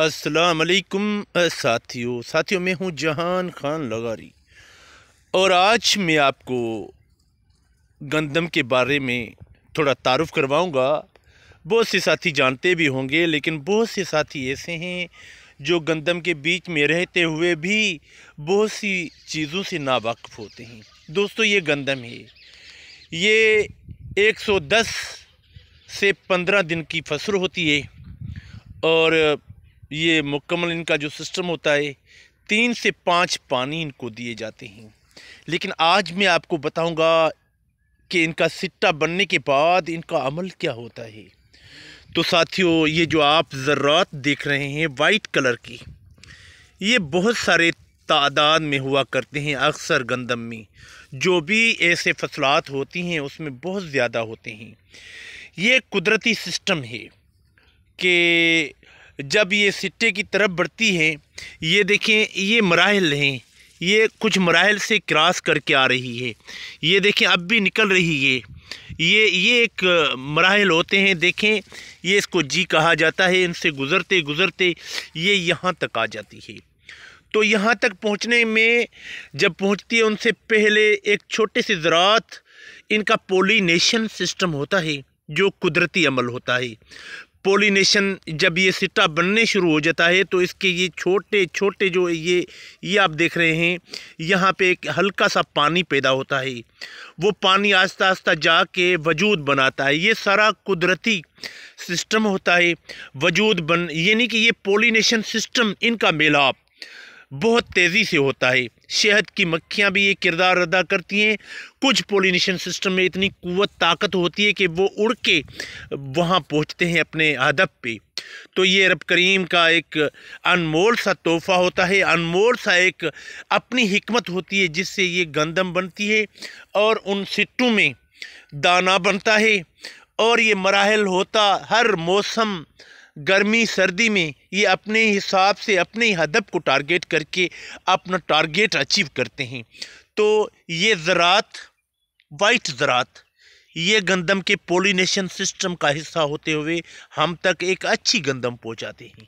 असलकुम साथियों साथियों मैं हूँ जहान खान लगारी और आज मैं आपको गंदम के बारे में थोड़ा तारुफ करवाऊँगा बहुत से साथी जानते भी होंगे लेकिन बहुत से साथी ऐसे हैं जो गंदम के बीच में रहते हुए भी बहुत सी चीज़ों से नावाकफ़ होते हैं दोस्तों ये गंदम है ये 110 से 15 दिन की फसल होती है और ये मुकम्मल इनका जो सिस्टम होता है तीन से पाँच पानी इनको दिए जाते हैं लेकिन आज मैं आपको बताऊंगा कि इनका सिट्टा बनने के बाद इनका अमल क्या होता है तो साथियों ये जो आप ज़रात देख रहे हैं वाइट कलर की ये बहुत सारे तादाद में हुआ करते हैं अक्सर गंदम में जो भी ऐसे फसलात होती हैं उसमें बहुत ज़्यादा होते हैं ये कुदरती सिस्टम है कि जब ये सिट्टे की तरफ बढ़ती है ये देखें ये मराहल हैं ये कुछ मराहल से क्रॉस करके आ रही है ये देखें अब भी निकल रही है ये ये एक मराहल होते हैं देखें ये इसको जी कहा जाता है इनसे गुज़रते गुज़रते ये यहाँ तक आ जाती है तो यहाँ तक पहुँचने में जब पहुँचती है उनसे पहले एक छोटे से ज़रात इनका पोलिनेशन सिस्टम होता है जो कुदरती अमल होता है पोलिनेशन जब ये सिट्टा बनने शुरू हो जाता है तो इसके ये छोटे छोटे जो ये ये आप देख रहे हैं यहाँ पे एक हल्का सा पानी पैदा होता है वो पानी आस्ता आस्ता जा के वजूद बनाता है ये सारा कुदरती सिस्टम होता है वजूद बन यानी कि ये पोलिनेशन सिस्टम इनका मेलाप बहुत तेज़ी से होता है शहद की मक्खियाँ भी ये किरदार अदा करती हैं कुछ पोलिनेशन सिस्टम में इतनी कुत ताकत होती है कि वो उड़ के वहाँ पहुँचते हैं अपने अदब पे तो ये रब करीम का एक अनमोल सा तोहफ़ा होता है अनमोल सा एक अपनी हमत होती है जिससे ये गंदम बनती है और उन सिट्टों में दाना बनता है और ये मराहल होता हर मौसम गर्मी सर्दी में ये अपने हिसाब से अपने हदब को टारगेट करके अपना टारगेट अचीव करते हैं तो ये ज़रात वाइट ज़रात ये गंदम के पोलिनेशन सिस्टम का हिस्सा होते हुए हम तक एक अच्छी गंदम पहुँचाते हैं